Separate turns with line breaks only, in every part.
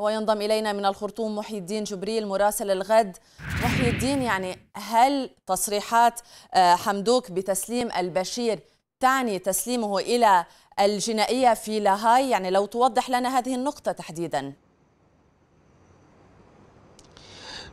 وينضم إلينا من الخرطوم محي الدين جبريل مراسل الغد محي الدين يعني هل تصريحات آه، حمدوك بتسليم البشير تعني تسليمه إلى الجنائية في لاهاي يعني لو توضح لنا هذه النقطة تحديداً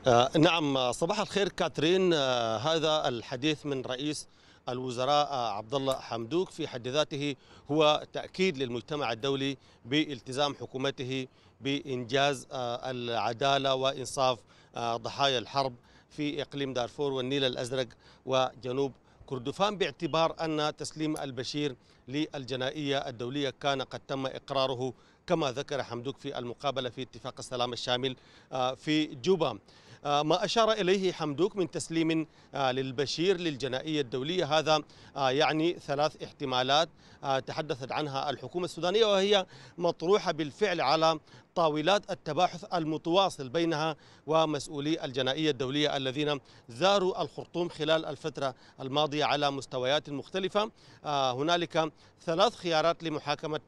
آه، نعم آه، صباح الخير كاترين آه، هذا الحديث من رئيس الوزراء عبد الله حمدوك في حد ذاته هو تأكيد للمجتمع الدولي بالتزام حكومته بإنجاز العدالة وإنصاف ضحايا الحرب في إقليم دارفور والنيل الأزرق وجنوب كردفان باعتبار أن تسليم البشير للجنائية الدولية كان قد تم إقراره كما ذكر حمدوك في المقابلة في اتفاق السلام الشامل آه، في جوبا آه، ما أشار إليه حمدوك من تسليم آه، للبشير للجنائية الدولية هذا يعني ثلاث احتمالات تحدثت عنها الحكومة السودانية وهي مطروحة بالفعل على طاولات التباحث المتواصل بينها ومسؤولي الجنائية الدولية الذين زاروا الخرطوم خلال الفترة الماضية على مستويات مختلفة هنالك ثلاث خيارات لمحاكمة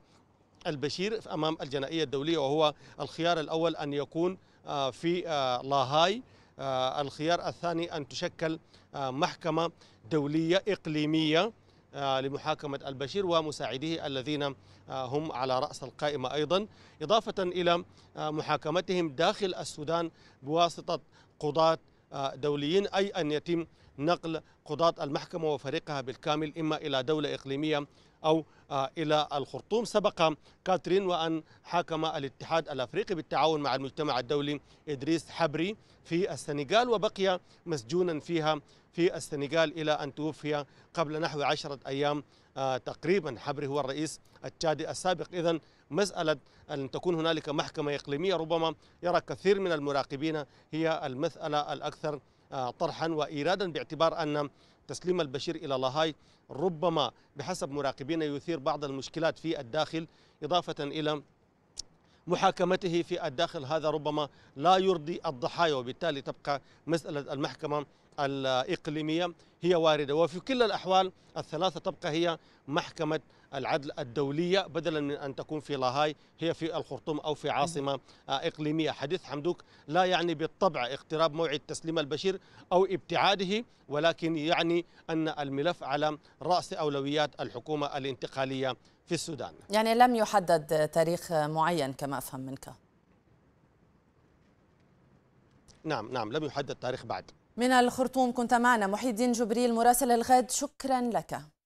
البشير امام الجنائيه الدوليه وهو الخيار الاول ان يكون آه، في آه، لاهاي آه، الخيار الثاني ان تشكل محكمه دوليه اقليميه لمحاكمة البشير ومساعديه الذين هم على رأس القائمة أيضا إضافة إلى محاكمتهم داخل السودان بواسطة قضاة دوليين أي أن يتم نقل قضاة المحكمة وفريقها بالكامل إما إلى دولة إقليمية أو آه، إلى الخرطوم سبق كاترين وأن حاكم الاتحاد الأفريقي بالتعاون مع المجتمع الدولي إدريس حبري في السنغال وبقي مسجونا فيها في السنغال إلى أن توفي قبل نحو عشرة أيام آه، تقريبا حبري هو الرئيس التشادي السابق إذا مسألة أن تكون هنالك محكمة إقليمية ربما يرى كثير من المراقبين هي المسألة الأكثر آه، طرحا وإيرادا باعتبار أن تسليم البشير إلى لاهاي ربما بحسب مراقبين يثير بعض المشكلات في الداخل إضافة إلى محاكمته في الداخل هذا ربما لا يرضي الضحايا وبالتالي تبقى مسألة المحكمة الإقليمية هي واردة وفي كل الأحوال الثلاثة تبقى هي محكمة العدل الدولية بدلا من أن تكون في لاهاي هي في الخرطوم أو في عاصمة إقليمية حديث حمدوك لا يعني بالطبع اقتراب موعد تسليم البشير أو ابتعاده ولكن يعني أن الملف على رأس أولويات الحكومة الانتقالية في السودان
يعني لم يحدد تاريخ معين كما أفهم منك
نعم نعم لم يحدد تاريخ بعد
من الخرطوم كنت معنا محي الدين جبريل مراسل الغد شكرا لك